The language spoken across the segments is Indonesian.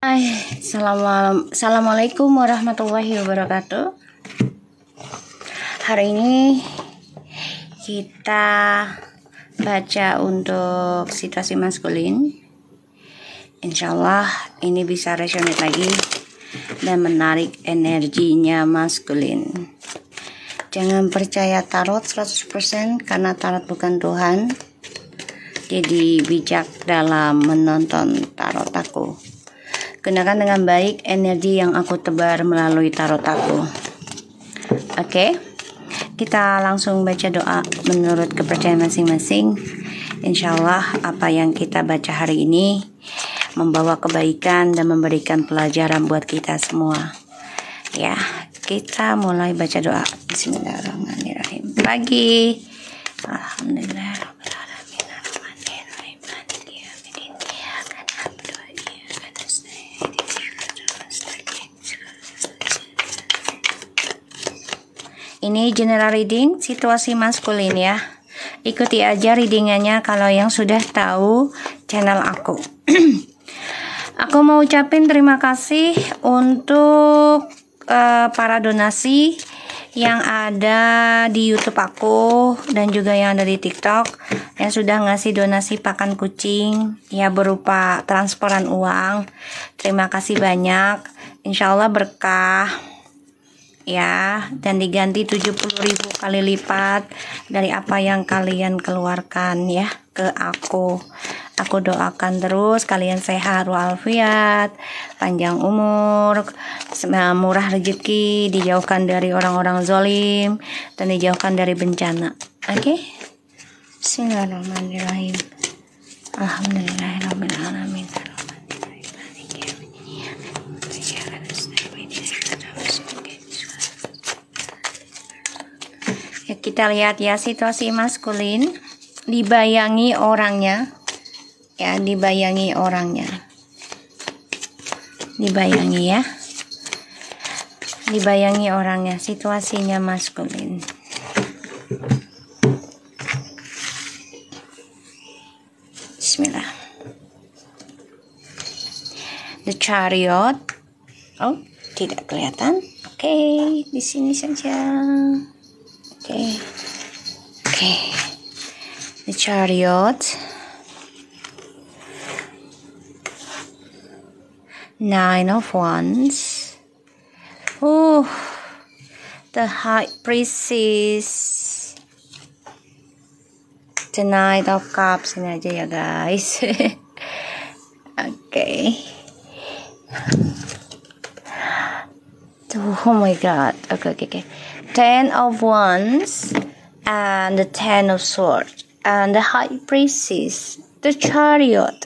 Hai, Assalamualaikum warahmatullahi wabarakatuh Hari ini kita baca untuk situasi maskulin Insyaallah ini bisa resonate lagi dan menarik energinya maskulin Jangan percaya tarot 100% karena tarot bukan Tuhan Jadi bijak dalam menonton tarot aku Gunakan dengan baik energi yang aku tebar melalui tarot aku. Oke. Okay? Kita langsung baca doa menurut kepercayaan masing-masing. Insya Allah, apa yang kita baca hari ini membawa kebaikan dan memberikan pelajaran buat kita semua. Ya, kita mulai baca doa. Bismillahirrahmanirrahim. Pagi. Alhamdulillah. Ini general reading situasi maskulin ya. Ikuti aja readingannya kalau yang sudah tahu channel aku. aku mau ucapin terima kasih untuk uh, para donasi yang ada di YouTube aku dan juga yang ada di TikTok yang sudah ngasih donasi pakan kucing ya berupa transferan uang. Terima kasih banyak. Insya Allah berkah ya dan diganti 70.000 kali lipat dari apa yang kalian keluarkan ya ke aku aku doakan terus kalian sehat walafiat panjang umur murah rezeki dijauhkan dari orang-orang zolim dan dijauhkan dari bencana oke okay? Bismillahirrahmanirrahim Alhamdulillahirrahmanirrahim kita lihat ya situasi maskulin dibayangi orangnya ya dibayangi orangnya dibayangi ya dibayangi orangnya situasinya maskulin Bismillah the chariot oh tidak kelihatan oke okay, di sini saja Okay. Okay. The chariot. Nine of Wands. Oh, the High Priestess. The Knight of Cups aja ya guys. okay. Oh my god. Okay, okay, okay. Ten of Wands and the Ten of Swords and the High Priestess, the Chariot.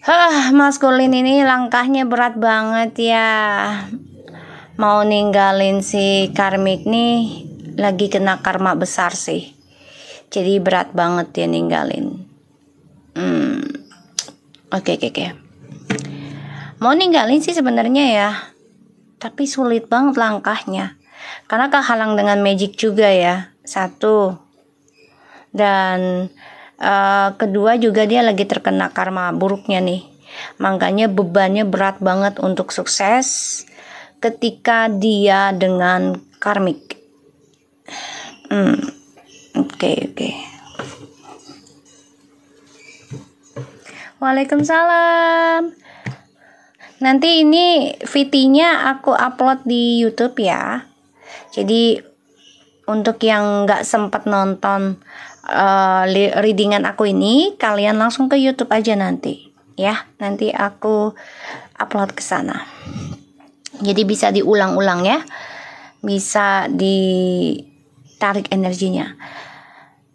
Hah, maskulin ini langkahnya berat banget ya. Mau ninggalin si karmik nih lagi kena karma besar sih. Jadi berat banget dia ninggalin. Hmm. Oke, okay, oke, okay, oke. Okay. Mau ninggalin sih sebenarnya ya. Tapi sulit banget langkahnya karena kehalang dengan magic juga ya satu dan uh, kedua juga dia lagi terkena karma buruknya nih makanya bebannya berat banget untuk sukses ketika dia dengan karmik hmm oke okay, oke okay. Waalaikumsalam. Nanti ini VT-nya aku upload di YouTube ya. Jadi untuk yang nggak sempat nonton uh, readingan aku ini, kalian langsung ke YouTube aja nanti, ya. Nanti aku upload ke sana. Jadi bisa diulang-ulang ya, bisa ditarik energinya.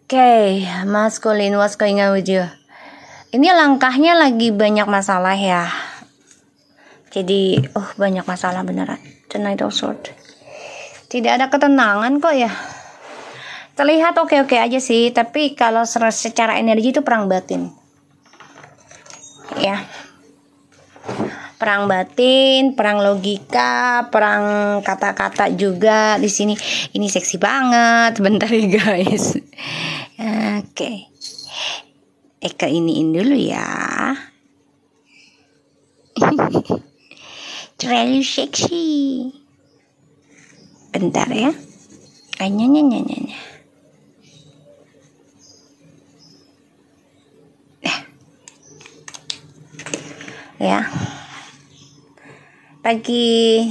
Oke, okay, Mas Colin, what's going on Ini langkahnya lagi banyak masalah ya. Jadi, oh banyak masalah beneran. Tonight of sort tidak ada ketenangan kok ya terlihat oke-oke aja sih tapi kalau secara energi itu perang batin ya perang batin, perang logika, perang kata-kata juga di sini. Ini seksi banget, bentar ya guys. Oke, okay. Eh, Eka iniin dulu ya. Terlalu seksi. Bentar ya. Anyanya ah, nyanyanya. Nah. Ya. Pagi.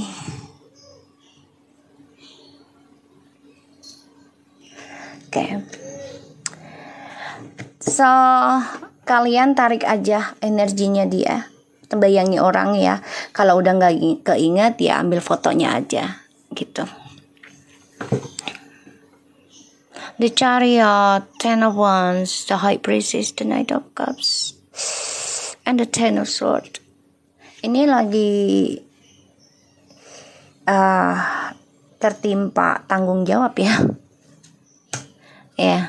Oke. Okay. So, kalian tarik aja energinya dia bayangi orang ya kalau udah nggak keinget ya ambil fotonya aja gitu The Chariot, Ten of Wands, the High Priestess, the Knight of Cups, and the Ten of Swords. Ini lagi uh, tertimpa tanggung jawab ya. Ya. Yeah.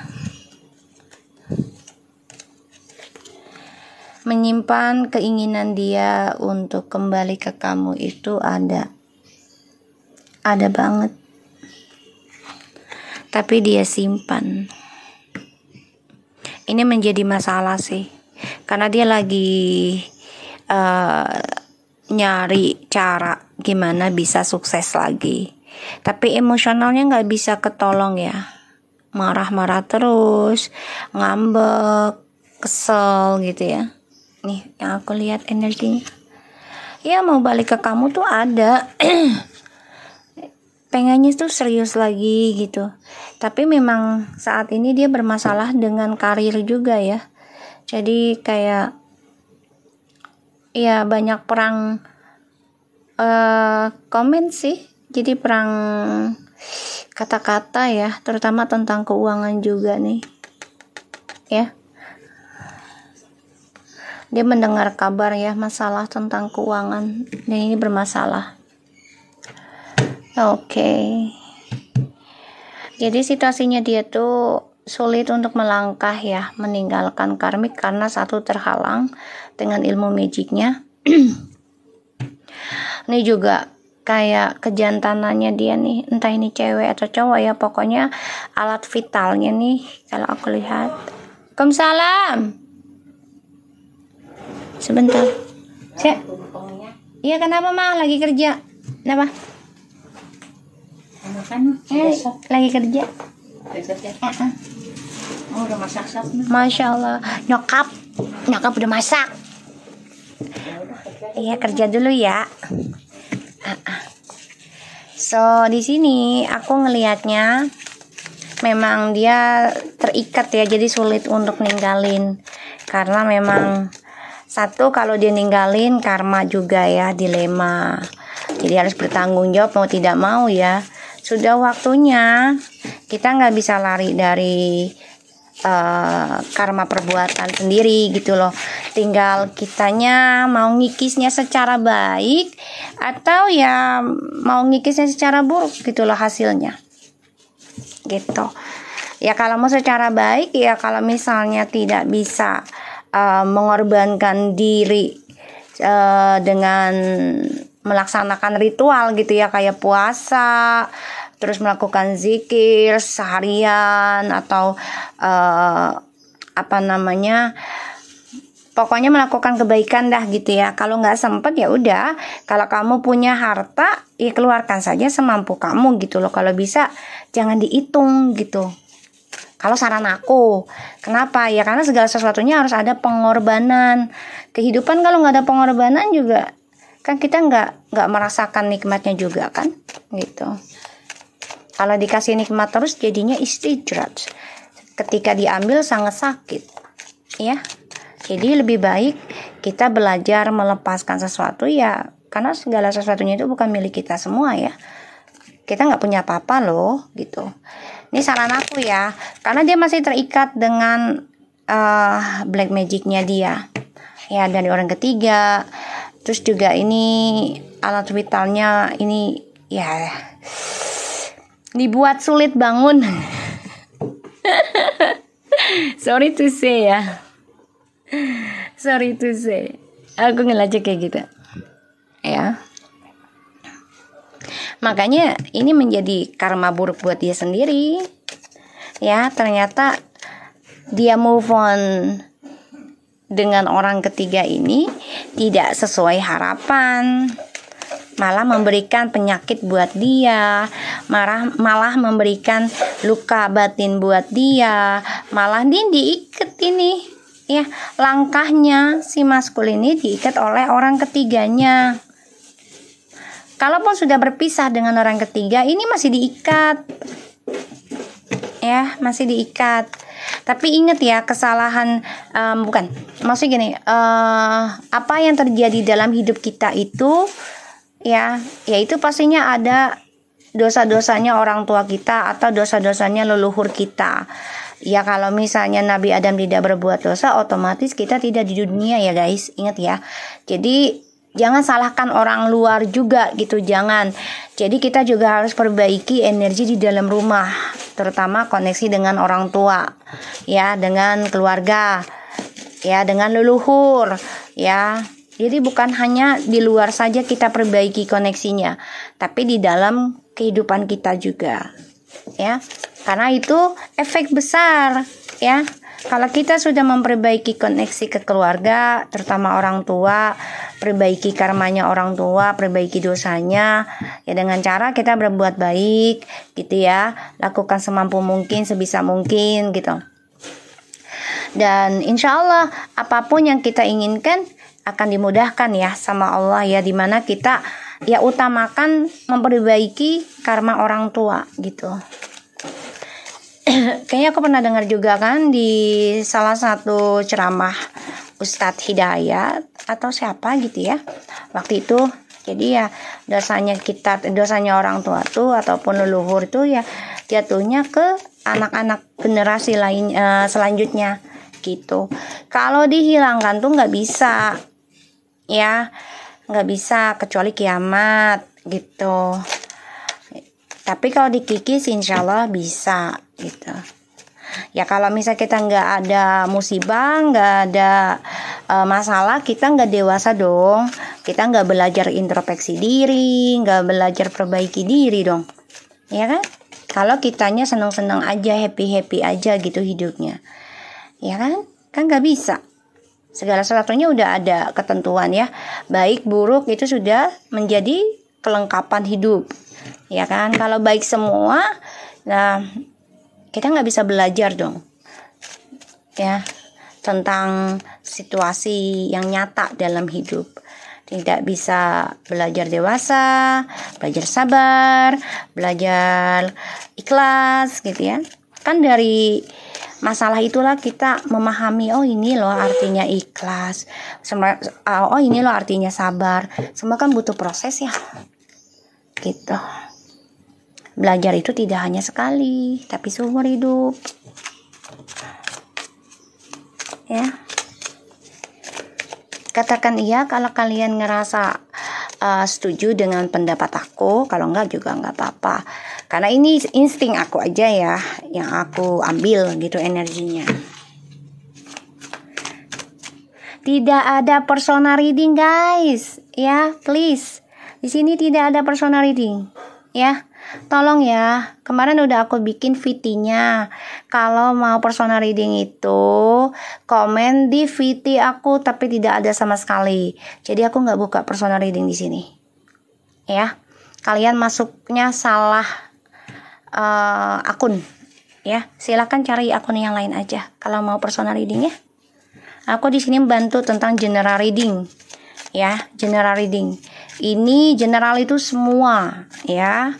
Menyimpan keinginan dia untuk kembali ke kamu itu ada. Ada banget tapi dia simpan. Ini menjadi masalah sih, karena dia lagi uh, nyari cara gimana bisa sukses lagi. Tapi emosionalnya nggak bisa ketolong ya, marah-marah terus, ngambek, kesel gitu ya. Nih yang aku lihat energinya. Ya mau balik ke kamu tuh ada. pengennya tuh serius lagi gitu. Tapi memang saat ini dia bermasalah dengan karir juga ya. Jadi kayak ya banyak perang uh, komen sih. Jadi perang kata-kata ya, terutama tentang keuangan juga nih. Ya. Dia mendengar kabar ya masalah tentang keuangan dan ini bermasalah. Oke. Okay. Jadi situasinya dia tuh sulit untuk melangkah ya, meninggalkan karmik karena satu terhalang dengan ilmu magicnya. ini juga kayak kejantanannya dia nih, entah ini cewek atau cowok ya, pokoknya alat vitalnya nih kalau aku lihat. kumsalam Sebentar. cek Iya kenapa mah lagi kerja? Kenapa? makan eh lagi kerja ya. ah, ah. Oh, udah masak Masya Allah, nyokap, nyokap udah masak. Ya, iya kerja dulu ya. Ah, so di sini aku ngelihatnya memang dia terikat ya, jadi sulit untuk ninggalin karena memang satu kalau dia ninggalin karma juga ya dilema. Jadi harus bertanggung jawab mau tidak mau ya sudah waktunya kita nggak bisa lari dari uh, karma perbuatan sendiri gitu loh. Tinggal kitanya mau ngikisnya secara baik atau ya mau ngikisnya secara buruk gitu loh hasilnya. Gitu. Ya kalau mau secara baik ya kalau misalnya tidak bisa uh, mengorbankan diri uh, dengan melaksanakan ritual gitu ya kayak puasa terus melakukan zikir seharian atau uh, apa namanya pokoknya melakukan kebaikan dah gitu ya kalau nggak sempet ya udah kalau kamu punya harta ya keluarkan saja semampu kamu gitu loh kalau bisa jangan dihitung gitu kalau saran aku kenapa ya karena segala sesuatunya harus ada pengorbanan kehidupan kalau nggak ada pengorbanan juga kan kita nggak nggak merasakan nikmatnya juga kan gitu kalau dikasih nikmat terus jadinya istidrat ketika diambil sangat sakit ya jadi lebih baik kita belajar melepaskan sesuatu ya karena segala sesuatunya itu bukan milik kita semua ya kita nggak punya apa-apa loh gitu ini saran aku ya karena dia masih terikat dengan uh, black magicnya dia ya dari orang ketiga terus juga ini alat vitalnya ini ya dibuat sulit bangun sorry to say ya sorry to say aku ngelajak kayak gitu ya makanya ini menjadi karma buruk buat dia sendiri ya ternyata dia move on dengan orang ketiga ini tidak sesuai harapan malah memberikan penyakit buat dia, marah malah memberikan luka batin buat dia, malah dia diikat ini ya langkahnya si maskul ini diikat oleh orang ketiganya. Kalaupun sudah berpisah dengan orang ketiga, ini masih diikat. Ya, masih diikat tapi ingat ya kesalahan um, bukan maksudnya gini uh, apa yang terjadi dalam hidup kita itu ya yaitu pastinya ada dosa-dosanya orang tua kita atau dosa-dosanya leluhur kita. Ya kalau misalnya Nabi Adam tidak berbuat dosa otomatis kita tidak di dunia ya guys. Ingat ya. Jadi jangan salahkan orang luar juga gitu jangan jadi kita juga harus perbaiki energi di dalam rumah terutama koneksi dengan orang tua ya dengan keluarga ya dengan leluhur ya jadi bukan hanya di luar saja kita perbaiki koneksinya tapi di dalam kehidupan kita juga ya karena itu efek besar ya kalau kita sudah memperbaiki koneksi ke keluarga, terutama orang tua, perbaiki karmanya orang tua, perbaiki dosanya, ya dengan cara kita berbuat baik, gitu ya, lakukan semampu mungkin, sebisa mungkin, gitu. Dan insya Allah apapun yang kita inginkan akan dimudahkan ya sama Allah ya dimana kita ya utamakan memperbaiki karma orang tua gitu. kayaknya aku pernah dengar juga kan di salah satu ceramah Ustadz Hidayat atau siapa gitu ya waktu itu jadi ya dosanya kita dosanya orang tua tuh ataupun leluhur tuh ya jatuhnya ke anak-anak generasi lain uh, selanjutnya gitu kalau dihilangkan tuh nggak bisa ya nggak bisa kecuali kiamat gitu tapi kalau dikikis insya Allah bisa gitu ya kalau misalnya kita nggak ada musibah nggak ada e, masalah kita nggak dewasa dong kita nggak belajar introspeksi diri nggak belajar perbaiki diri dong ya kan kalau kitanya seneng-seneng aja happy-happy aja gitu hidupnya ya kan kan nggak bisa segala sesuatunya udah ada ketentuan ya baik buruk itu sudah menjadi kelengkapan hidup ya kan kalau baik semua nah kita nggak bisa belajar dong ya tentang situasi yang nyata dalam hidup tidak bisa belajar dewasa belajar sabar belajar ikhlas gitu ya kan dari masalah itulah kita memahami oh ini loh artinya ikhlas oh ini loh artinya sabar semua kan butuh proses ya gitu. Belajar itu tidak hanya sekali, tapi seumur hidup. Ya. Katakan iya kalau kalian ngerasa uh, setuju dengan pendapat aku, kalau enggak juga enggak apa-apa. Karena ini insting aku aja ya yang aku ambil gitu energinya. Tidak ada personal reading guys, ya please di sini tidak ada personality, ya. Tolong ya, kemarin udah aku bikin VT-nya. Kalau mau personal reading itu, komen di VT aku tapi tidak ada sama sekali. Jadi aku nggak buka personal reading di sini. Ya, kalian masuknya salah uh, akun. Ya, silahkan cari akun yang lain aja kalau mau personal reading ya. Aku di sini membantu tentang general reading ya, general reading. Ini general itu semua ya.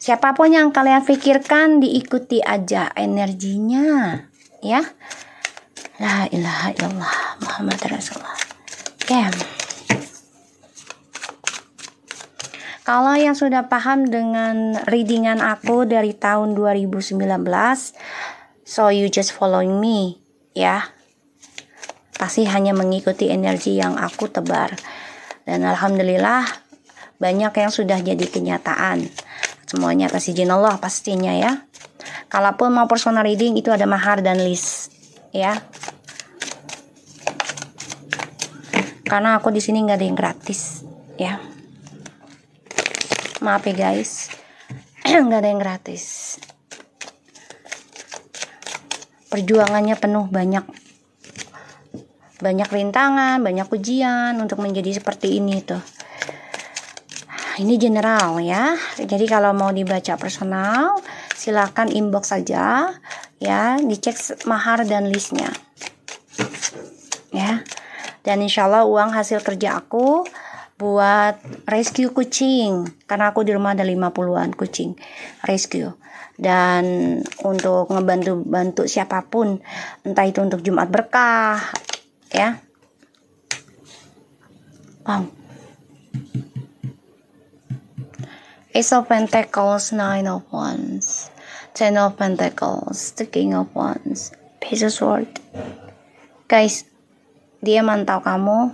Siapapun yang kalian pikirkan diikuti aja energinya ya. La ilaha illallah Muhammad Rasulullah. Oke. Ya. Kalau yang sudah paham dengan readingan aku dari tahun 2019, so you just following me ya pasti hanya mengikuti energi yang aku tebar. Dan alhamdulillah banyak yang sudah jadi kenyataan. Semuanya atas izin Allah pastinya ya. Kalaupun mau personal reading itu ada mahar dan list ya. Karena aku di sini nggak ada yang gratis ya. Maaf ya guys, nggak ada yang gratis. Perjuangannya penuh banyak banyak rintangan, banyak ujian untuk menjadi seperti ini tuh. Ini general ya. Jadi kalau mau dibaca personal, silakan inbox saja ya, dicek mahar dan listnya. Ya. Dan insya Allah uang hasil kerja aku buat rescue kucing karena aku di rumah ada 50-an kucing rescue dan untuk ngebantu-bantu siapapun entah itu untuk Jumat berkah ya bang, ace of pentacles nine of wands ten of pentacles the king of wands page of sword guys dia mantau kamu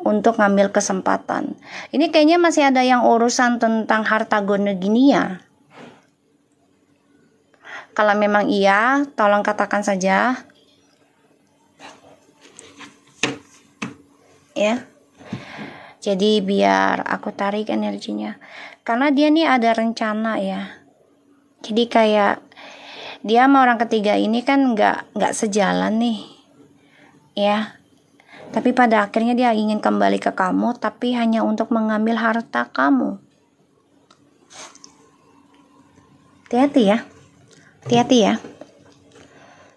untuk ngambil kesempatan. Ini kayaknya masih ada yang urusan tentang harta gini ya Kalau memang iya, tolong katakan saja ya jadi biar aku tarik energinya karena dia nih ada rencana ya jadi kayak dia sama orang ketiga ini kan nggak nggak sejalan nih ya tapi pada akhirnya dia ingin kembali ke kamu tapi hanya untuk mengambil harta kamu hati-hati ya hati-hati ya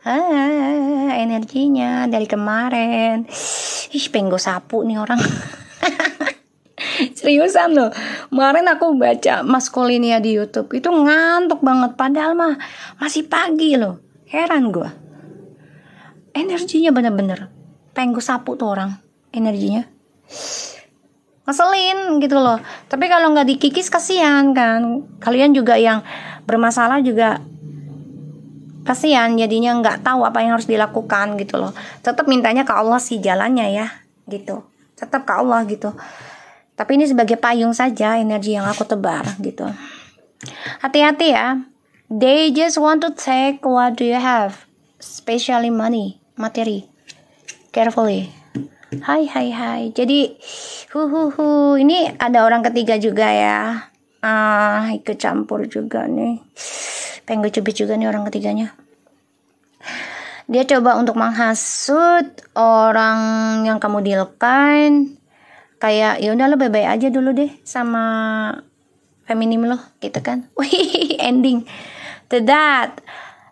ah, energinya dari kemarin ih penggo sapu nih orang seriusan loh kemarin aku baca Mas di YouTube itu ngantuk banget padahal mah masih pagi loh heran gue energinya bener-bener penggo sapu tuh orang energinya ngeselin gitu loh tapi kalau nggak dikikis kasihan kan kalian juga yang bermasalah juga kasihan jadinya nggak tahu apa yang harus dilakukan gitu loh tetap mintanya ke Allah sih jalannya ya gitu tetap ke Allah gitu tapi ini sebagai payung saja energi yang aku tebar gitu hati-hati ya they just want to take what do you have especially money materi carefully hai hai hai jadi hu hu hu ini ada orang ketiga juga ya ah ikut campur juga nih pengen gue cubit juga nih orang ketiganya dia coba untuk menghasut orang yang kamu dealkan kayak yaudah lo baik-baik aja dulu deh sama feminim lo gitu kan wih ending to that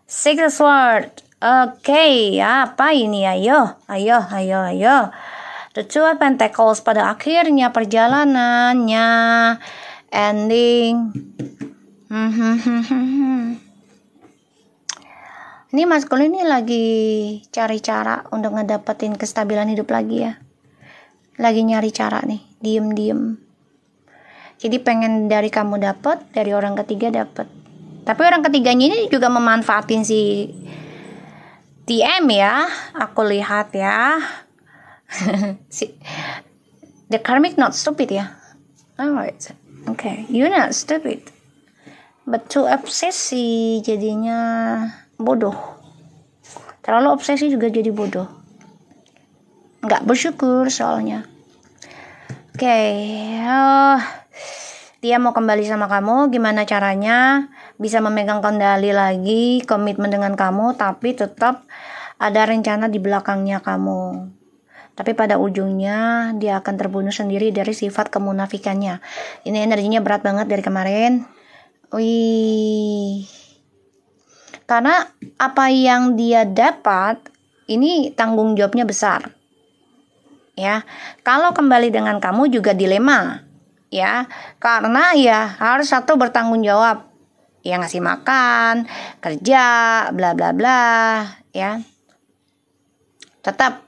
six word oke okay, ya, apa ini ayo ayo ayo ayo The Two of Pentacles pada akhirnya perjalanannya ending. Hmm, hmm, hmm, ini maskulin ini lagi cari cara untuk ngedapetin kestabilan hidup lagi ya lagi nyari cara nih diem-diem jadi pengen dari kamu dapat dari orang ketiga dapat tapi orang ketiganya ini juga memanfaatin si TM ya aku lihat ya si the karmic not stupid ya alright okay you not stupid but too obsessive jadinya bodoh terlalu obsesi juga jadi bodoh nggak bersyukur soalnya oke okay. oh, eh, dia mau kembali sama kamu gimana caranya bisa memegang kendali lagi komitmen dengan kamu tapi tetap ada rencana di belakangnya kamu tapi pada ujungnya dia akan terbunuh sendiri dari sifat kemunafikannya. Ini energinya berat banget dari kemarin. Wih. Karena apa yang dia dapat ini tanggung jawabnya besar. Ya, kalau kembali dengan kamu juga dilema. Ya, karena ya harus satu bertanggung jawab. Ya ngasih makan, kerja, bla bla bla, ya. Tetap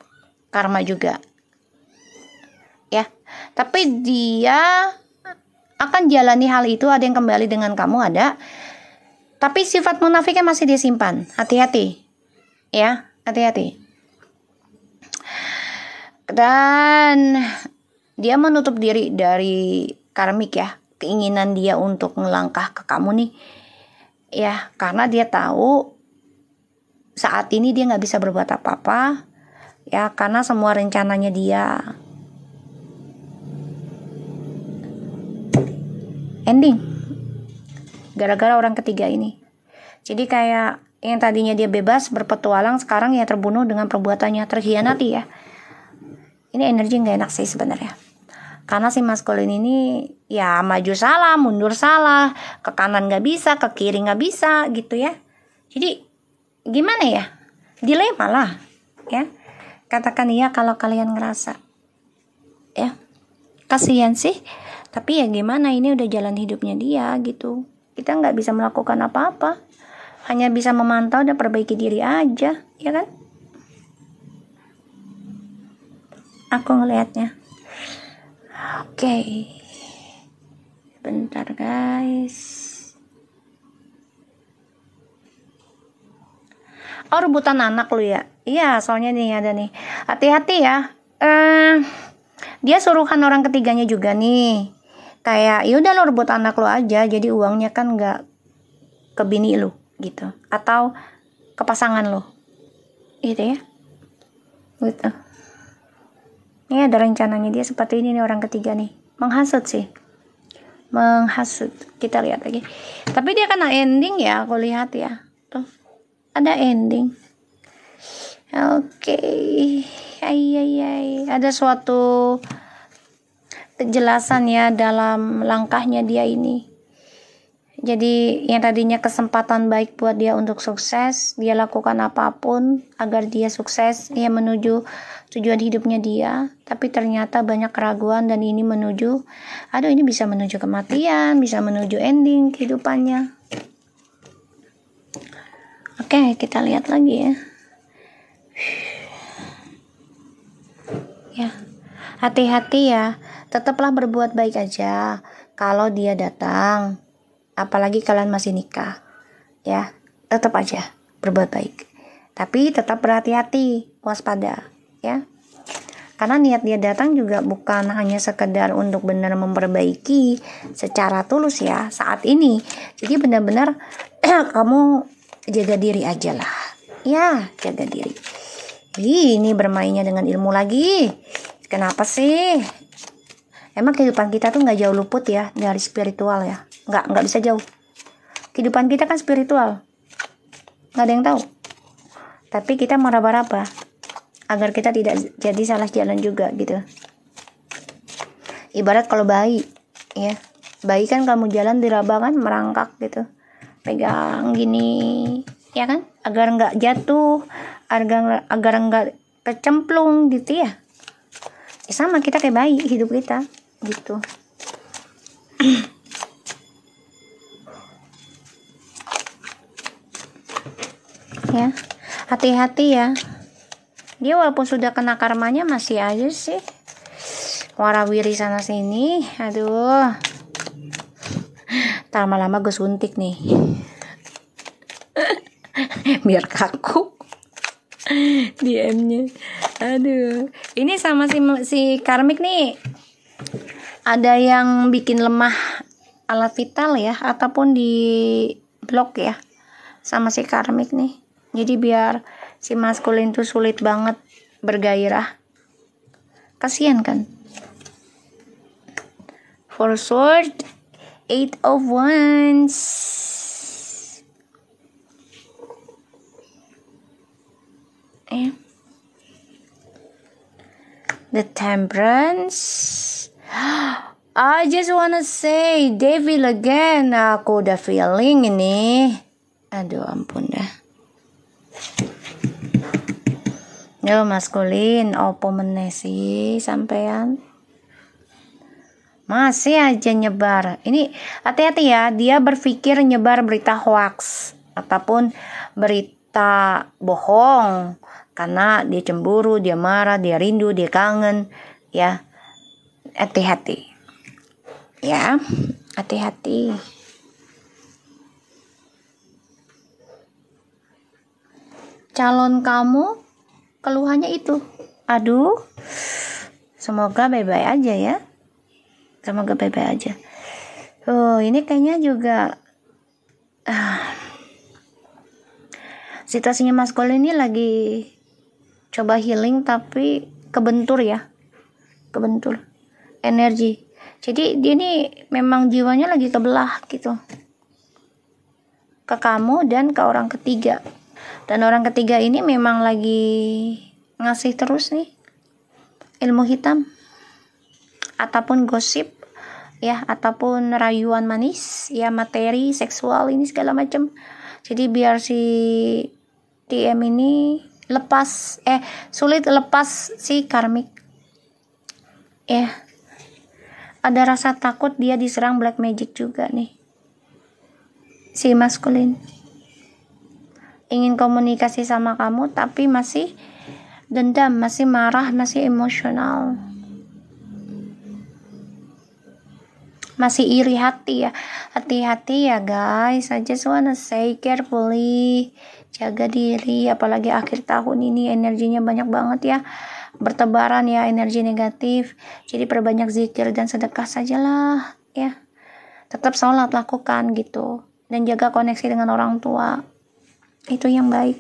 karma juga. Ya, tapi dia akan jalani hal itu ada yang kembali dengan kamu ada tapi sifat munafiknya masih disimpan. Hati-hati. Ya, hati-hati. Dan dia menutup diri dari karmik ya, keinginan dia untuk melangkah ke kamu nih. Ya, karena dia tahu saat ini dia nggak bisa berbuat apa-apa. Ya, karena semua rencananya dia ending gara-gara orang ketiga ini. Jadi kayak yang tadinya dia bebas berpetualang sekarang ya terbunuh dengan perbuatannya terhianati ya. Ini energi nggak enak sih sebenarnya. Karena si maskulin ini ya maju salah, mundur salah, ke kanan nggak bisa, ke kiri nggak bisa gitu ya. Jadi gimana ya? Dilema lah ya. Katakan iya kalau kalian ngerasa ya kasihan sih tapi ya gimana ini udah jalan hidupnya dia gitu kita nggak bisa melakukan apa-apa hanya bisa memantau dan perbaiki diri aja ya kan aku ngelihatnya oke okay. bentar guys oh rebutan anak lu ya iya soalnya nih ada nih hati-hati ya eh dia suruhan orang ketiganya juga nih kayak ya udah lo rebut anak lo aja jadi uangnya kan nggak ke bini lo gitu atau ke pasangan lo gitu ya gitu ini ada rencananya dia seperti ini nih orang ketiga nih menghasut sih menghasut kita lihat lagi tapi dia kena ending ya aku lihat ya tuh ada ending oke okay. ay, ay, ay. ada suatu kejelasan ya dalam langkahnya dia ini. Jadi yang tadinya kesempatan baik buat dia untuk sukses, dia lakukan apapun agar dia sukses, ya menuju tujuan hidupnya dia. Tapi ternyata banyak keraguan dan ini menuju, aduh ini bisa menuju kematian, bisa menuju ending kehidupannya. Oke, kita lihat lagi ya. Ya, hati-hati ya Tetaplah berbuat baik aja kalau dia datang. Apalagi kalian masih nikah. Ya, tetap aja berbuat baik. Tapi tetap berhati-hati, waspada, ya. Karena niat dia datang juga bukan hanya sekedar untuk benar memperbaiki secara tulus ya saat ini. Jadi benar-benar kamu jaga diri aja lah. Ya, jaga diri. Ih, ini bermainnya dengan ilmu lagi. Kenapa sih? emang kehidupan kita tuh nggak jauh luput ya dari spiritual ya nggak nggak bisa jauh kehidupan kita kan spiritual nggak ada yang tahu tapi kita meraba-raba agar kita tidak jadi salah jalan juga gitu ibarat kalau bayi ya bayi kan kamu jalan diraba kan merangkak gitu pegang gini ya kan agar nggak jatuh agar agar nggak kecemplung gitu ya. ya sama kita kayak bayi hidup kita gitu ya hati-hati ya dia walaupun sudah kena karmanya masih aja sih warawiri sana sini aduh tak lama-lama gue suntik nih biar kaku DM-nya aduh ini sama si si karmik nih ada yang bikin lemah alat vital ya ataupun di blok ya sama si karmik nih jadi biar si maskulin tuh sulit banget bergairah kasihan kan for sword eight of wands eh. the temperance I just wanna say Devil again Aku udah feeling ini Aduh ampun dah Yo maskulin Opo meneh sih sampean Masih aja nyebar Ini hati-hati ya Dia berpikir nyebar berita hoax Ataupun berita bohong Karena dia cemburu Dia marah, dia rindu, dia kangen Ya hati-hati. Ya, hati-hati. Calon kamu keluhannya itu. Aduh. Semoga baik-baik aja ya. Semoga baik-baik aja. Oh, ini kayaknya juga ah. situasinya Mas Kol ini lagi coba healing tapi kebentur ya kebentur energi jadi dia ini memang jiwanya lagi kebelah gitu ke kamu dan ke orang ketiga dan orang ketiga ini memang lagi ngasih terus nih ilmu hitam ataupun gosip ya ataupun rayuan manis ya materi seksual ini segala macam jadi biar si TM ini lepas eh sulit lepas si karmik ya ada rasa takut dia diserang black magic juga nih. Si maskulin ingin komunikasi sama kamu tapi masih dendam, masih marah, masih emosional. Masih iri hati ya. Hati-hati ya guys. I just wanna say carefully. Jaga diri apalagi akhir tahun ini energinya banyak banget ya bertebaran ya energi negatif jadi perbanyak zikir dan sedekah sajalah ya tetap sholat lakukan gitu dan jaga koneksi dengan orang tua itu yang baik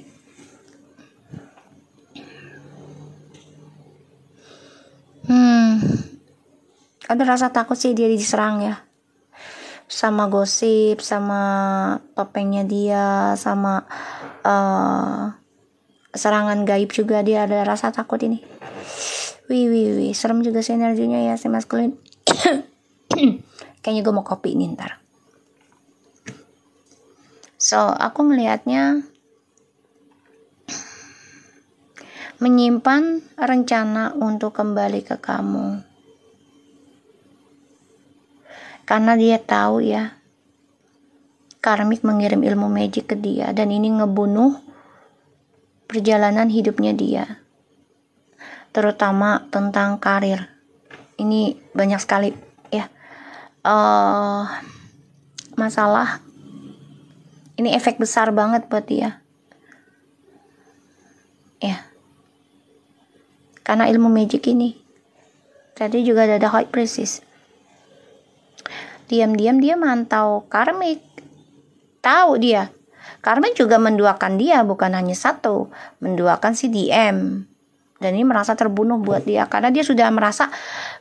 hmm ada rasa takut sih dia diserang ya sama gosip sama topengnya dia sama uh, serangan gaib juga dia ada rasa takut ini wih wih wih serem juga sih energinya ya si maskulin kayaknya gue mau kopi ini ntar so aku melihatnya menyimpan rencana untuk kembali ke kamu karena dia tahu ya karmik mengirim ilmu magic ke dia dan ini ngebunuh perjalanan hidupnya dia, terutama tentang karir. Ini banyak sekali ya uh, masalah. Ini efek besar banget buat dia. Ya, karena ilmu magic ini. Tadi juga ada high priestess. Diam-diam dia mantau karmik. Tahu dia Carmen juga menduakan dia, bukan hanya satu, menduakan si DM. Dan ini merasa terbunuh buat dia karena dia sudah merasa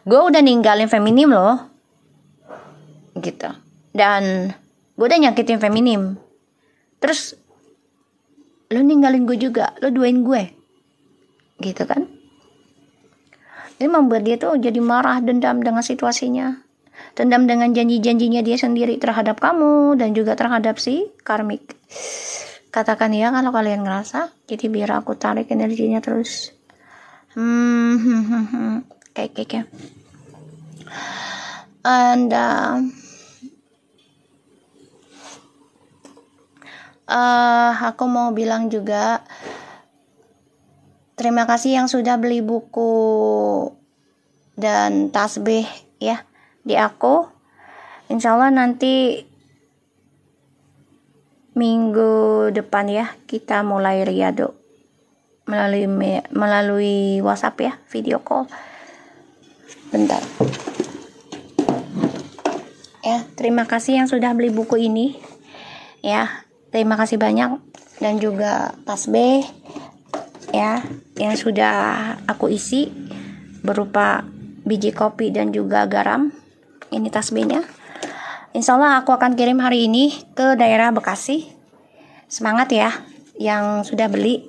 gue udah ninggalin feminim loh, gitu. Dan gue udah nyakitin feminim. Terus lo ninggalin gue juga, lo duain gue, gitu kan? Ini membuat dia tuh jadi marah dendam dengan situasinya dendam dengan janji-janjinya dia sendiri terhadap kamu dan juga terhadap si karmik katakan ya kalau kalian ngerasa jadi biar aku tarik energinya terus hmm, hmm, hmm, hmm. kayak kayak ya and uh, uh, aku mau bilang juga terima kasih yang sudah beli buku dan tasbih ya di aku insya Allah nanti minggu depan ya kita mulai riado melalui melalui WhatsApp ya video call bentar ya terima kasih yang sudah beli buku ini ya terima kasih banyak dan juga tas B ya yang sudah aku isi berupa biji kopi dan juga garam ini tasbihnya Insya Allah aku akan kirim hari ini ke daerah Bekasi semangat ya yang sudah beli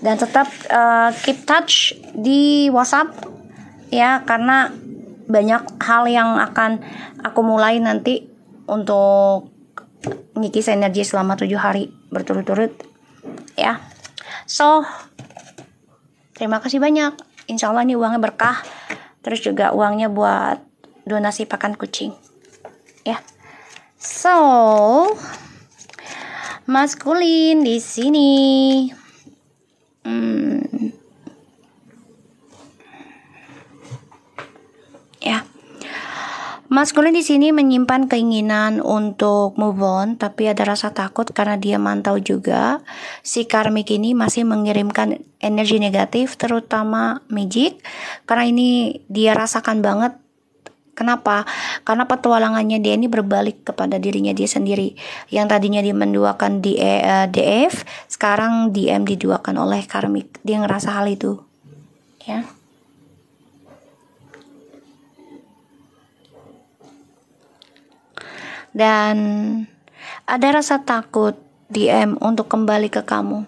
dan tetap uh, keep touch di WhatsApp ya karena banyak hal yang akan aku mulai nanti untuk ngikis energi selama tujuh hari berturut-turut ya so terima kasih banyak insya Allah ini uangnya berkah terus juga uangnya buat donasi pakan kucing ya so maskulin di sini hmm. ya Maskulin di sini menyimpan keinginan untuk move on, tapi ada rasa takut karena dia mantau juga. Si karmik ini masih mengirimkan energi negatif, terutama magic, karena ini dia rasakan banget Kenapa? Karena petualangannya dia ini berbalik kepada dirinya dia sendiri. Yang tadinya dia menduakan di e, eh, DF, sekarang DM diduakan oleh karmik. Dia ngerasa hal itu. Ya. Dan ada rasa takut DM untuk kembali ke kamu.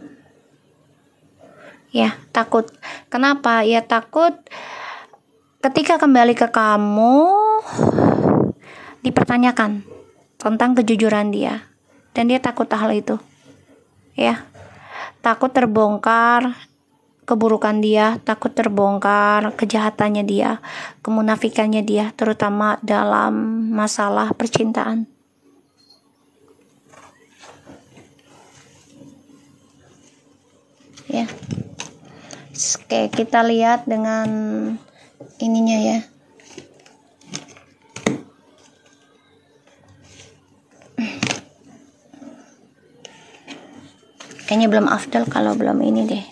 Ya, takut. Kenapa? Ya takut ketika kembali ke kamu dipertanyakan tentang kejujuran dia dan dia takut hal itu ya takut terbongkar keburukan dia takut terbongkar kejahatannya dia kemunafikannya dia terutama dalam masalah percintaan ya oke kita lihat dengan ininya ya kayaknya belum afdal kalau belum ini deh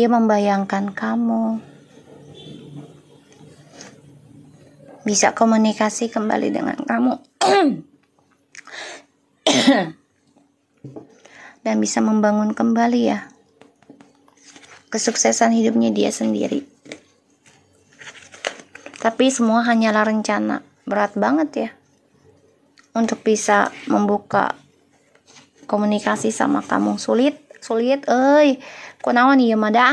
Dia membayangkan kamu. Bisa komunikasi kembali dengan kamu. Dan bisa membangun kembali ya kesuksesan hidupnya dia sendiri. Tapi semua hanyalah rencana. Berat banget ya. Untuk bisa membuka komunikasi sama kamu sulit sulit eh kunaon iya ya, mada,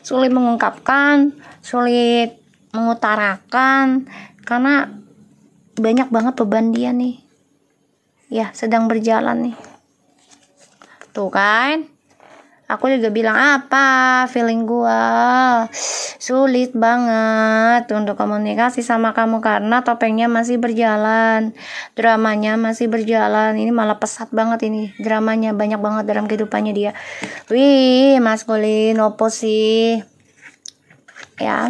sulit mengungkapkan sulit mengutarakan karena banyak banget beban dia nih ya sedang berjalan nih tuh kan aku juga bilang apa feeling gua sulit banget untuk komunikasi sama kamu karena topengnya masih berjalan dramanya masih berjalan ini malah pesat banget ini dramanya banyak banget dalam kehidupannya dia wih maskulin opo sih ya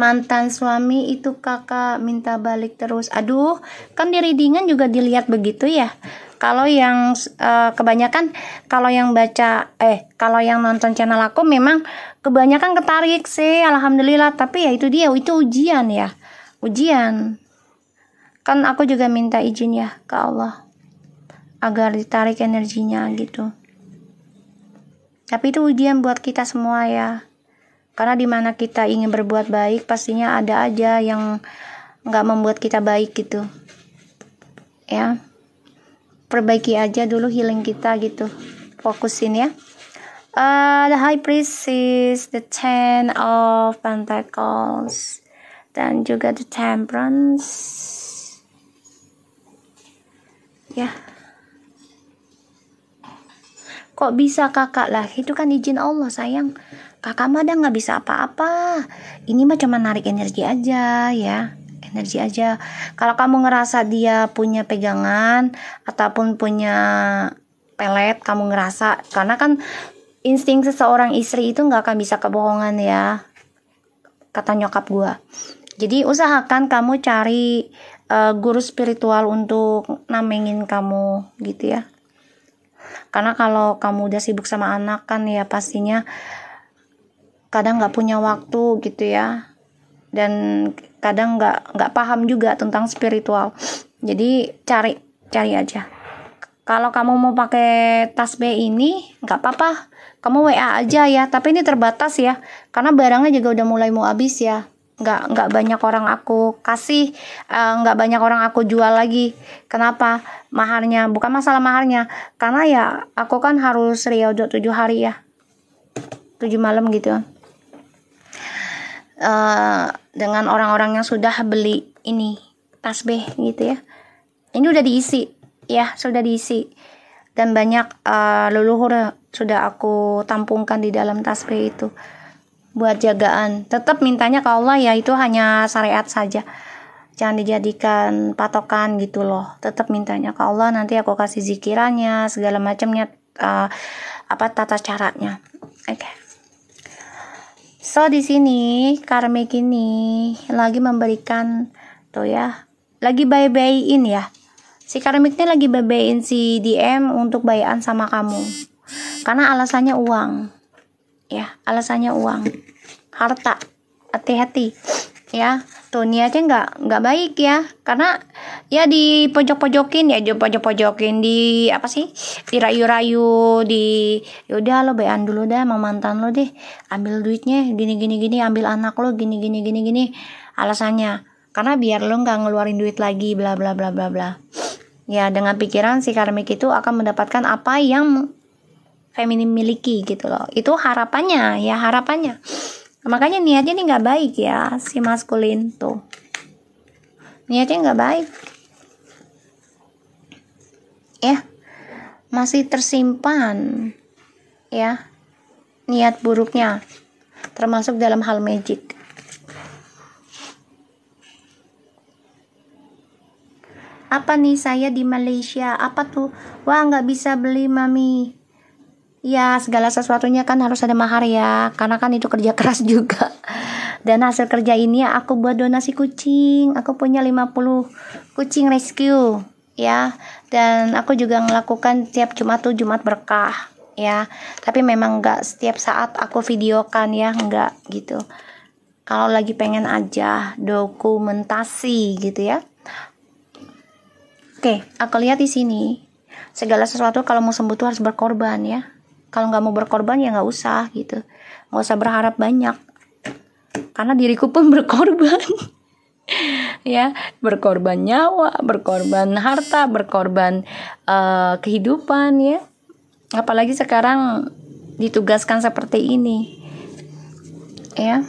mantan suami itu kakak minta balik terus aduh kan di readingan juga dilihat begitu ya kalau yang uh, kebanyakan kalau yang baca eh kalau yang nonton channel aku memang kebanyakan ketarik sih alhamdulillah tapi ya itu dia itu ujian ya ujian kan aku juga minta izin ya ke Allah agar ditarik energinya gitu tapi itu ujian buat kita semua ya karena dimana kita ingin berbuat baik, pastinya ada aja yang nggak membuat kita baik gitu. Ya, perbaiki aja dulu healing kita gitu. Fokusin ya. Uh, the high priest is the ten of pentacles dan juga the temperance. Ya. Yeah kok bisa kakak lah itu kan izin Allah sayang kakak mah udah nggak bisa apa-apa ini mah cuma narik energi aja ya energi aja kalau kamu ngerasa dia punya pegangan ataupun punya pelet kamu ngerasa karena kan insting seseorang istri itu nggak akan bisa kebohongan ya kata nyokap gue jadi usahakan kamu cari uh, guru spiritual untuk namengin kamu gitu ya karena kalau kamu udah sibuk sama anak kan ya pastinya kadang nggak punya waktu gitu ya dan kadang nggak nggak paham juga tentang spiritual jadi cari cari aja kalau kamu mau pakai tas B ini nggak apa-apa kamu WA aja ya tapi ini terbatas ya karena barangnya juga udah mulai mau habis ya nggak nggak banyak orang aku kasih uh, nggak banyak orang aku jual lagi kenapa maharnya bukan masalah maharnya karena ya aku kan harus Riau tujuh hari ya tujuh malam gitu kan Eh, dengan orang-orang yang sudah beli ini tasbih gitu ya ini udah diisi ya sudah diisi dan banyak uh, leluhur sudah aku tampungkan di dalam tasbih itu buat jagaan tetap mintanya ke Allah ya itu hanya syariat saja jangan dijadikan patokan gitu loh tetap mintanya ke Allah nanti aku kasih zikirannya segala macamnya uh, apa tata caranya oke okay. So di sini Karmik ini lagi memberikan tuh ya, lagi bye in ya. Si Karmik ini lagi bye in si DM untuk bayaran sama kamu. Karena alasannya uang. Ya, alasannya uang. Harta. Hati-hati ya tuh niatnya nggak nggak baik ya karena ya di pojok pojokin ya di pojok pojokin di apa sih Di rayu rayu di yaudah lo bayan dulu dah sama mantan lo deh ambil duitnya gini gini gini ambil anak lo gini gini gini gini alasannya karena biar lo nggak ngeluarin duit lagi bla bla bla bla bla ya dengan pikiran si karmik itu akan mendapatkan apa yang feminim miliki gitu loh itu harapannya ya harapannya makanya niatnya ini nggak baik ya si maskulin tuh niatnya nggak baik ya masih tersimpan ya niat buruknya termasuk dalam hal magic apa nih saya di Malaysia apa tuh wah nggak bisa beli mami Ya, segala sesuatunya kan harus ada mahar ya, karena kan itu kerja keras juga. Dan hasil kerja ini aku buat donasi kucing. Aku punya 50 kucing rescue ya. Dan aku juga melakukan tiap Jumat tuh Jumat berkah ya. Tapi memang nggak setiap saat aku videokan ya, nggak gitu. Kalau lagi pengen aja dokumentasi gitu ya. Oke, aku lihat di sini segala sesuatu kalau mau sembuh tuh harus berkorban ya kalau nggak mau berkorban ya nggak usah gitu nggak usah berharap banyak karena diriku pun berkorban ya berkorban nyawa berkorban harta berkorban uh, kehidupan ya apalagi sekarang ditugaskan seperti ini ya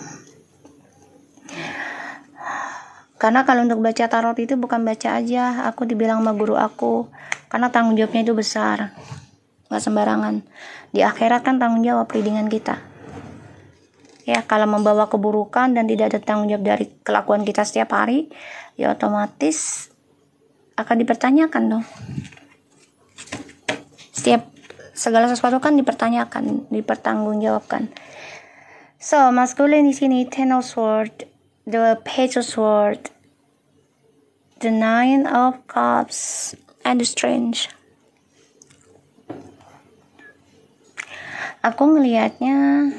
karena kalau untuk baca tarot itu bukan baca aja aku dibilang sama guru aku karena tanggung jawabnya itu besar nggak sembarangan di akhirat kan tanggung jawab perlindungan kita ya kalau membawa keburukan dan tidak ada tanggung jawab dari kelakuan kita setiap hari ya otomatis akan dipertanyakan dong setiap segala sesuatu kan dipertanyakan dipertanggungjawabkan so maskulin di sini ten of sword the page of sword the nine of cups and the strange aku ngelihatnya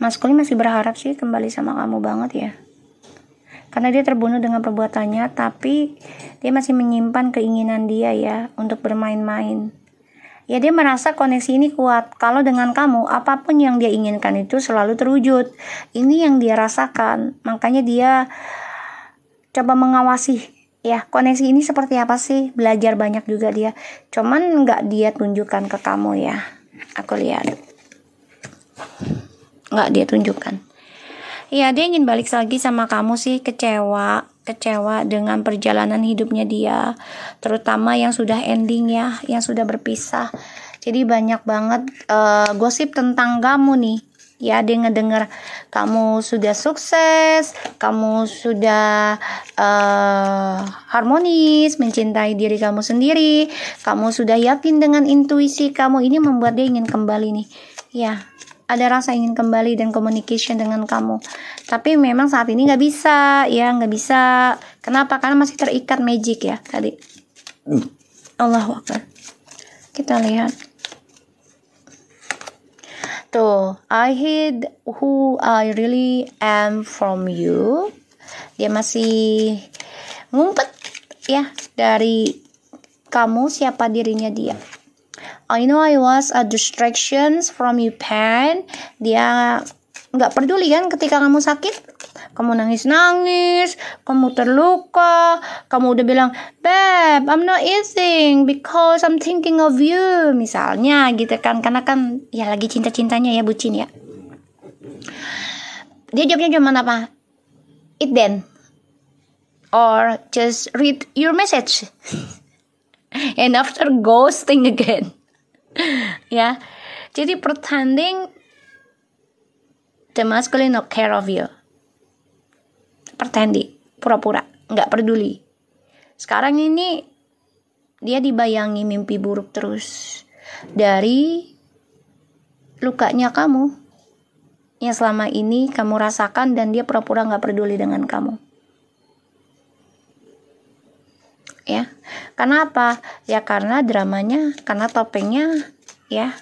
Mas Kuli masih berharap sih kembali sama kamu banget ya karena dia terbunuh dengan perbuatannya tapi dia masih menyimpan keinginan dia ya untuk bermain-main ya dia merasa koneksi ini kuat kalau dengan kamu apapun yang dia inginkan itu selalu terwujud ini yang dia rasakan makanya dia coba mengawasi ya koneksi ini seperti apa sih belajar banyak juga dia cuman nggak dia tunjukkan ke kamu ya aku lihat nggak dia tunjukkan ya dia ingin balik lagi sama kamu sih kecewa kecewa dengan perjalanan hidupnya dia terutama yang sudah ending ya yang sudah berpisah jadi banyak banget uh, gosip tentang kamu nih ya dia ngedengar kamu sudah sukses kamu sudah uh, harmonis mencintai diri kamu sendiri kamu sudah yakin dengan intuisi kamu ini membuat dia ingin kembali nih ya ada rasa ingin kembali dan communication dengan kamu tapi memang saat ini nggak bisa ya nggak bisa kenapa karena masih terikat magic ya tadi hmm. Allah Akbar kita lihat Tuh, I hid who I really am from you. Dia masih ngumpet ya dari kamu siapa dirinya dia. I know I was a distraction from you, pen. Dia nggak peduli kan ketika kamu sakit kamu nangis-nangis, kamu terluka, kamu udah bilang, Beb, I'm not eating because I'm thinking of you, misalnya gitu kan, karena kan ya lagi cinta-cintanya ya bucin ya. Dia jawabnya cuma apa? Eat then, or just read your message, and after ghosting again. ya, jadi pretending the masculine not care of you pretending, pura-pura, nggak peduli. Sekarang ini dia dibayangi mimpi buruk terus dari lukanya kamu yang selama ini kamu rasakan dan dia pura-pura nggak peduli dengan kamu. Ya, karena apa? Ya karena dramanya, karena topengnya, ya.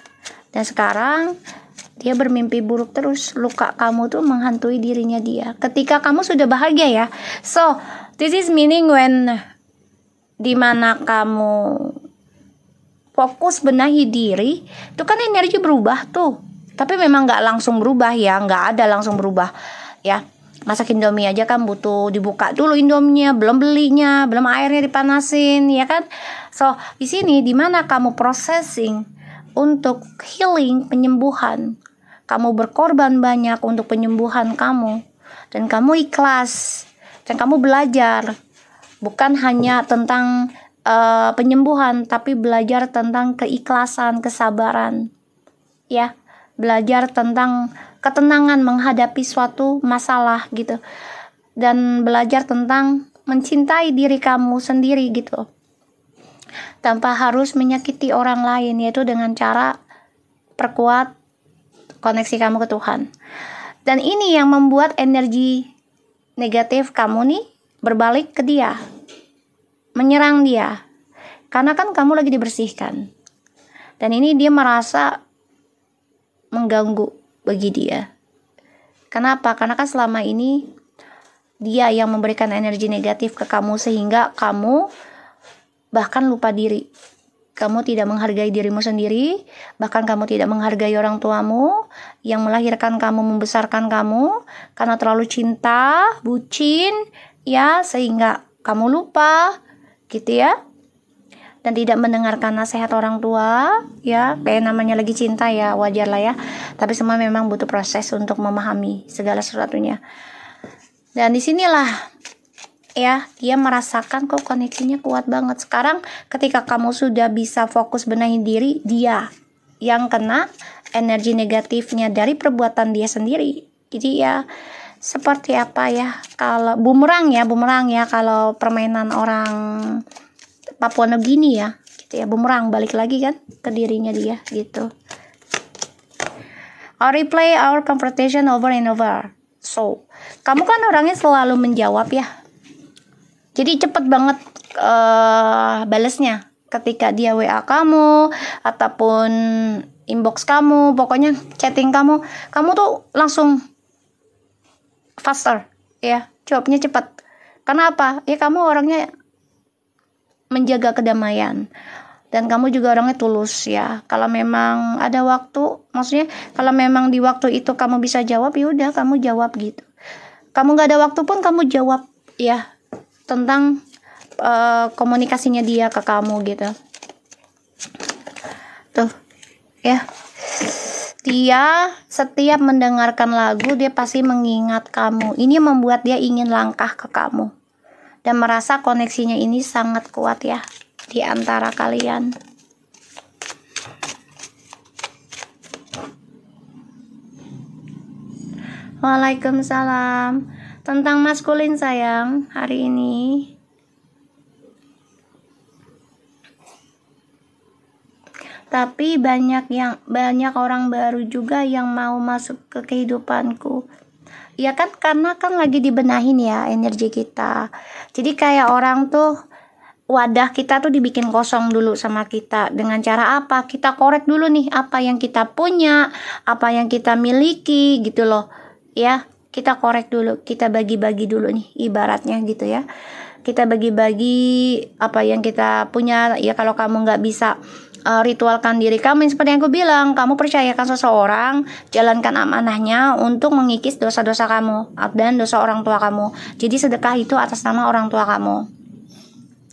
Dan sekarang dia bermimpi buruk terus. Luka kamu tuh menghantui dirinya dia. Ketika kamu sudah bahagia ya. So, this is meaning when dimana kamu fokus benahi diri, itu kan energi berubah tuh. Tapi memang nggak langsung berubah ya, nggak ada langsung berubah ya. Masak Indomie aja kan butuh dibuka dulu indomnya, belum belinya, belum airnya dipanasin, ya kan? So, di sini dimana kamu processing untuk healing penyembuhan kamu berkorban banyak untuk penyembuhan kamu, dan kamu ikhlas, dan kamu belajar, bukan hanya tentang uh, penyembuhan, tapi belajar tentang keikhlasan, kesabaran, ya, belajar tentang ketenangan menghadapi suatu masalah gitu, dan belajar tentang mencintai diri kamu sendiri gitu tanpa harus menyakiti orang lain yaitu dengan cara perkuat koneksi kamu ke Tuhan. Dan ini yang membuat energi negatif kamu nih berbalik ke dia. Menyerang dia. Karena kan kamu lagi dibersihkan. Dan ini dia merasa mengganggu bagi dia. Kenapa? Karena kan selama ini dia yang memberikan energi negatif ke kamu sehingga kamu bahkan lupa diri kamu tidak menghargai dirimu sendiri, bahkan kamu tidak menghargai orang tuamu yang melahirkan kamu, membesarkan kamu karena terlalu cinta, bucin, ya, sehingga kamu lupa gitu ya. Dan tidak mendengarkan nasihat orang tua, ya, kayak namanya lagi cinta ya, wajar lah ya. Tapi semua memang butuh proses untuk memahami segala sesuatunya. Dan disinilah ya dia merasakan kok koneksinya kuat banget sekarang ketika kamu sudah bisa fokus benahi diri dia yang kena energi negatifnya dari perbuatan dia sendiri jadi ya seperti apa ya kalau bumerang ya bumerang ya kalau permainan orang Papua Nugini ya gitu ya bumerang balik lagi kan ke dirinya dia gitu I'll replay our conversation over and over so kamu kan orangnya selalu menjawab ya jadi cepet banget uh, balesnya ketika dia WA kamu ataupun inbox kamu, pokoknya chatting kamu, kamu tuh langsung faster, ya, jawabnya cepet. Karena apa? Ya kamu orangnya menjaga kedamaian dan kamu juga orangnya tulus ya kalau memang ada waktu maksudnya kalau memang di waktu itu kamu bisa jawab ya udah kamu jawab gitu kamu nggak ada waktu pun kamu jawab ya tentang uh, komunikasinya dia ke kamu gitu tuh ya dia setiap mendengarkan lagu dia pasti mengingat kamu ini membuat dia ingin langkah ke kamu dan merasa koneksinya ini sangat kuat ya di antara kalian Waalaikumsalam tentang maskulin sayang hari ini tapi banyak yang banyak orang baru juga yang mau masuk ke kehidupanku ya kan karena kan lagi dibenahin ya energi kita jadi kayak orang tuh wadah kita tuh dibikin kosong dulu sama kita dengan cara apa kita korek dulu nih apa yang kita punya apa yang kita miliki gitu loh ya kita korek dulu, kita bagi-bagi dulu nih ibaratnya gitu ya. Kita bagi-bagi apa yang kita punya. Ya kalau kamu nggak bisa uh, ritualkan diri kamu seperti yang aku bilang, kamu percayakan seseorang, jalankan amanahnya untuk mengikis dosa-dosa kamu dan dosa orang tua kamu. Jadi sedekah itu atas nama orang tua kamu.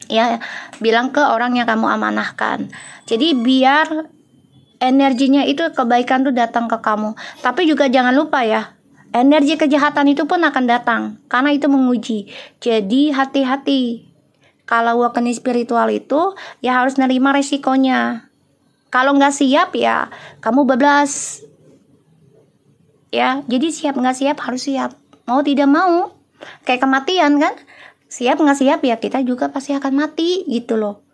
Ya, bilang ke orang yang kamu amanahkan. Jadi biar energinya itu kebaikan tuh datang ke kamu. Tapi juga jangan lupa ya, energi kejahatan itu pun akan datang karena itu menguji. Jadi hati-hati. Kalau wakil spiritual itu ya harus nerima resikonya. Kalau nggak siap ya kamu bablas. Ya, jadi siap nggak siap harus siap. Mau tidak mau. Kayak kematian kan? Siap nggak siap ya kita juga pasti akan mati gitu loh.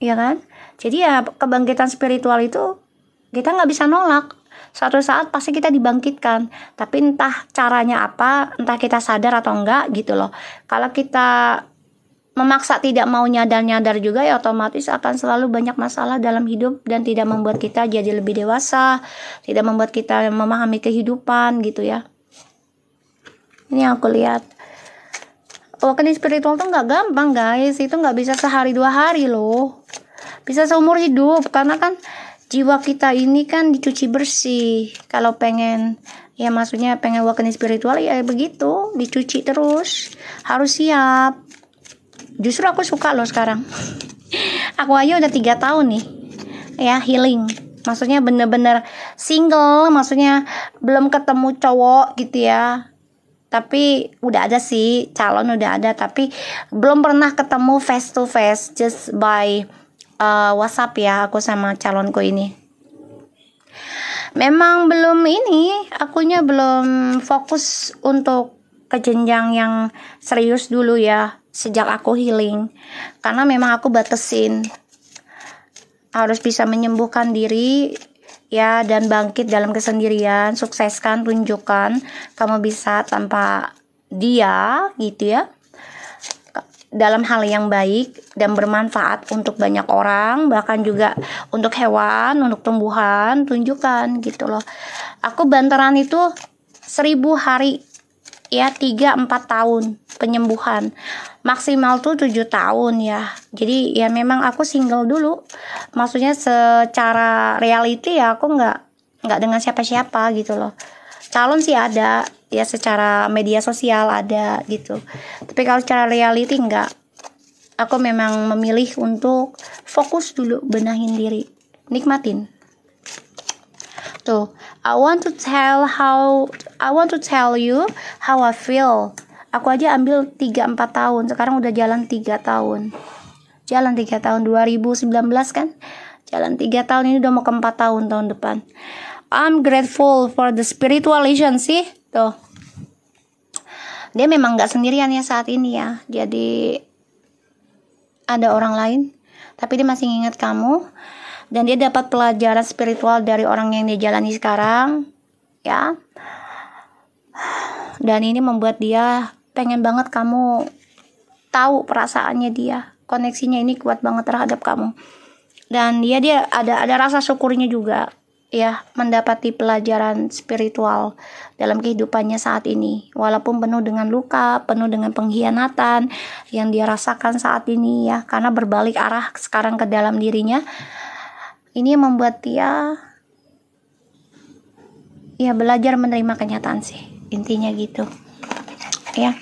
Ya kan? Jadi ya kebangkitan spiritual itu kita nggak bisa nolak Suatu saat pasti kita dibangkitkan, tapi entah caranya apa, entah kita sadar atau enggak gitu loh. Kalau kita memaksa tidak mau nyadar-nyadar juga ya otomatis akan selalu banyak masalah dalam hidup dan tidak membuat kita jadi lebih dewasa, tidak membuat kita memahami kehidupan gitu ya. Ini yang aku lihat. Awakening spiritual tuh nggak gampang guys, itu nggak bisa sehari dua hari loh. Bisa seumur hidup karena kan jiwa kita ini kan dicuci bersih kalau pengen ya maksudnya pengen walking spiritual ya begitu dicuci terus harus siap justru aku suka loh sekarang aku aja udah tiga tahun nih ya healing maksudnya bener-bener single maksudnya belum ketemu cowok gitu ya tapi udah ada sih calon udah ada tapi belum pernah ketemu face to face just by uh, WhatsApp ya aku sama calonku ini. Memang belum ini, akunya belum fokus untuk ke jenjang yang serius dulu ya sejak aku healing. Karena memang aku batasin harus bisa menyembuhkan diri ya dan bangkit dalam kesendirian, sukseskan, tunjukkan kamu bisa tanpa dia gitu ya dalam hal yang baik dan bermanfaat untuk banyak orang bahkan juga untuk hewan untuk tumbuhan tunjukkan gitu loh aku bantaran itu seribu hari ya tiga empat tahun penyembuhan maksimal tuh tujuh tahun ya jadi ya memang aku single dulu maksudnya secara reality ya aku nggak nggak dengan siapa-siapa gitu loh calon sih ada ya secara media sosial ada gitu tapi kalau secara reality enggak aku memang memilih untuk fokus dulu benahin diri nikmatin tuh I want to tell how I want to tell you how I feel aku aja ambil 3-4 tahun sekarang udah jalan 3 tahun jalan 3 tahun 2019 kan jalan 3 tahun ini udah mau ke 4 tahun tahun depan I'm grateful for the spiritual sih tuh gitu. dia memang nggak sendirian ya saat ini ya jadi ada orang lain tapi dia masih ingat kamu dan dia dapat pelajaran spiritual dari orang yang dia jalani sekarang ya dan ini membuat dia pengen banget kamu tahu perasaannya dia koneksinya ini kuat banget terhadap kamu dan dia dia ada ada rasa syukurnya juga ya mendapati pelajaran spiritual dalam kehidupannya saat ini walaupun penuh dengan luka penuh dengan pengkhianatan yang dia rasakan saat ini ya karena berbalik arah sekarang ke dalam dirinya ini membuat dia ya belajar menerima kenyataan sih intinya gitu ya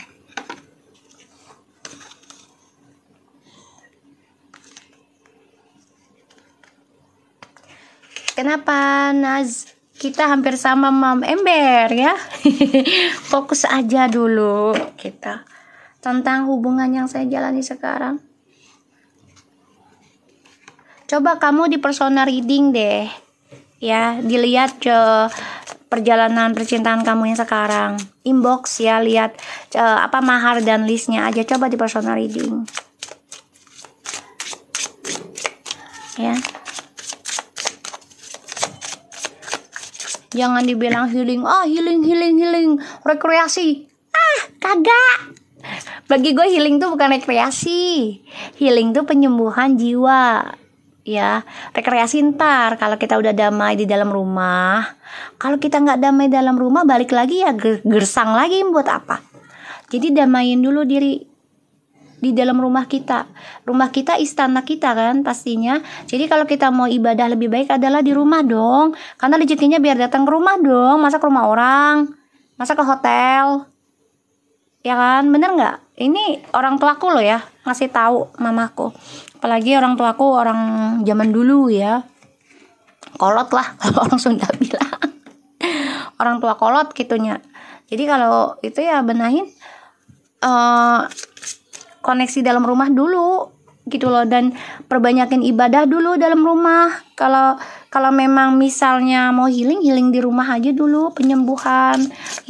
Kenapa, Naz? Kita hampir sama Mam Ember ya. Fokus aja dulu kita tentang hubungan yang saya jalani sekarang. Coba kamu di personal reading deh. Ya, dilihat ke perjalanan percintaan kamu yang sekarang. Inbox ya, lihat ke, apa mahar dan listnya aja. Coba di personal reading. Ya. Jangan dibilang healing, oh healing, healing, healing, rekreasi. Ah, kagak. Bagi gue healing tuh bukan rekreasi. Healing tuh penyembuhan jiwa ya rekreasi ntar kalau kita udah damai di dalam rumah kalau kita nggak damai dalam rumah balik lagi ya gersang lagi buat apa jadi damain dulu diri di dalam rumah kita. Rumah kita istana kita kan pastinya. Jadi kalau kita mau ibadah lebih baik adalah di rumah dong. Karena rezekinya biar datang ke rumah dong, masa ke rumah orang, masa ke hotel. Ya kan, bener nggak? Ini orang tuaku loh ya, ngasih tahu mamaku. Apalagi orang tuaku orang zaman dulu ya. Kolot lah kalau orang Sunda bilang. orang tua kolot gitunya. Jadi kalau itu ya benahin uh, koneksi dalam rumah dulu gitu loh dan perbanyakin ibadah dulu dalam rumah kalau kalau memang misalnya mau healing healing di rumah aja dulu penyembuhan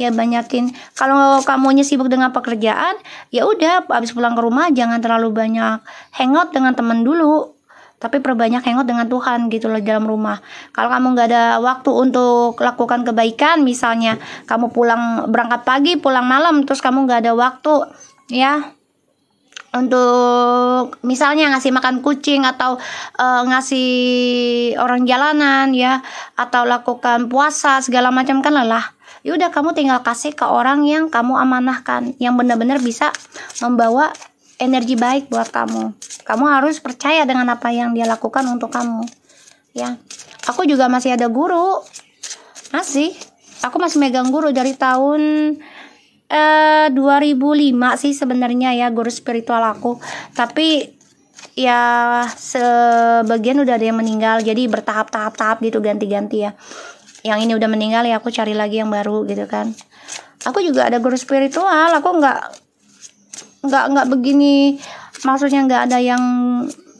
ya banyakin kalau kamunya sibuk dengan pekerjaan ya udah abis pulang ke rumah jangan terlalu banyak hangout dengan teman dulu tapi perbanyak hangout dengan Tuhan gitu loh dalam rumah kalau kamu nggak ada waktu untuk lakukan kebaikan misalnya kamu pulang berangkat pagi pulang malam terus kamu nggak ada waktu ya untuk misalnya ngasih makan kucing atau uh, ngasih orang jalanan ya atau lakukan puasa segala macam kan lelah ya udah kamu tinggal kasih ke orang yang kamu amanahkan yang benar-benar bisa membawa energi baik buat kamu kamu harus percaya dengan apa yang dia lakukan untuk kamu ya aku juga masih ada guru masih aku masih megang guru dari tahun eh, 2005 sih sebenarnya ya guru spiritual aku tapi ya sebagian udah ada yang meninggal jadi bertahap-tahap-tahap gitu ganti-ganti ya yang ini udah meninggal ya aku cari lagi yang baru gitu kan aku juga ada guru spiritual aku nggak nggak nggak begini maksudnya nggak ada yang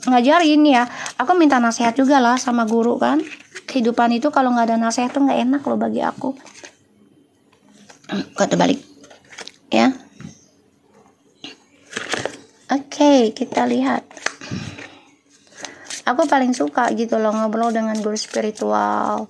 ngajarin ya aku minta nasihat juga lah sama guru kan kehidupan itu kalau nggak ada nasihat tuh nggak enak loh bagi aku kata balik ya oke okay, kita lihat aku paling suka gitu loh ngobrol dengan guru spiritual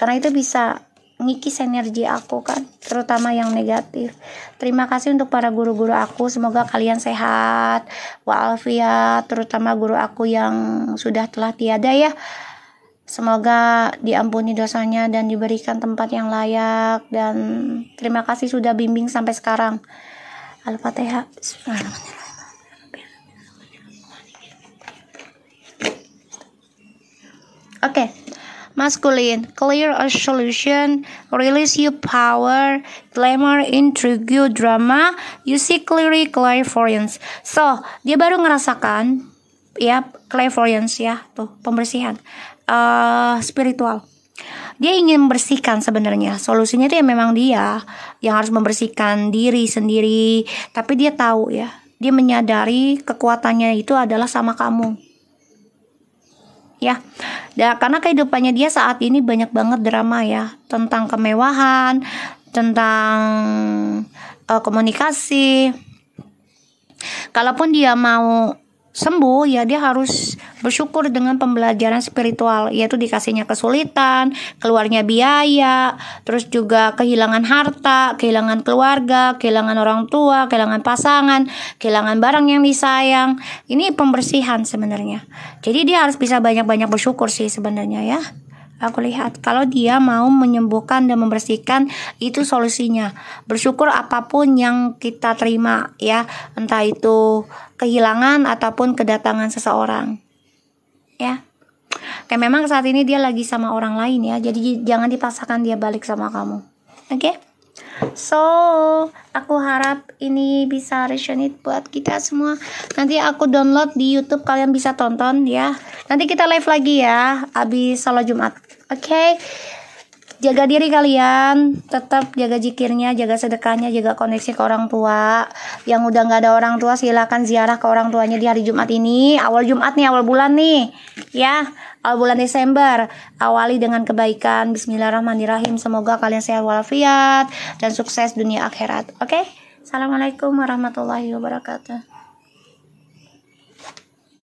karena itu bisa ngikis energi aku kan terutama yang negatif terima kasih untuk para guru-guru aku semoga kalian sehat waalfiat terutama guru aku yang sudah telah tiada ya Semoga diampuni dosanya dan diberikan tempat yang layak dan terima kasih sudah bimbing sampai sekarang. Al-Fatihah. Oke. Masculine, clear a solution, release your power, glamour, intrigue, drama, you see clearly clairvoyance. So, dia baru ngerasakan ya clairvoyance ya, tuh pembersihan uh, spiritual dia ingin membersihkan sebenarnya solusinya itu ya memang dia yang harus membersihkan diri sendiri tapi dia tahu ya dia menyadari kekuatannya itu adalah sama kamu ya da, karena kehidupannya dia saat ini banyak banget drama ya tentang kemewahan tentang uh, komunikasi kalaupun dia mau sembuh ya dia harus bersyukur dengan pembelajaran spiritual yaitu dikasihnya kesulitan, keluarnya biaya, terus juga kehilangan harta, kehilangan keluarga, kehilangan orang tua, kehilangan pasangan, kehilangan barang yang disayang. Ini pembersihan sebenarnya. Jadi dia harus bisa banyak-banyak bersyukur sih sebenarnya ya aku lihat kalau dia mau menyembuhkan dan membersihkan itu solusinya bersyukur apapun yang kita terima ya entah itu kehilangan ataupun kedatangan seseorang ya kayak memang saat ini dia lagi sama orang lain ya jadi jangan dipaksakan dia balik sama kamu oke okay? So, aku harap ini bisa resonate buat kita semua. Nanti aku download di YouTube kalian bisa tonton ya. Nanti kita live lagi ya abis sholat Jumat. Oke. Jaga diri kalian, tetap jaga jikirnya jaga sedekahnya, jaga koneksi ke orang tua. Yang udah nggak ada orang tua silakan ziarah ke orang tuanya di hari Jumat ini. Awal Jumat nih, awal bulan nih. Ya, awal bulan Desember. Awali dengan kebaikan. Bismillahirrahmanirrahim. Semoga kalian sehat walafiat dan sukses dunia akhirat. Oke? Okay? Assalamualaikum warahmatullahi wabarakatuh.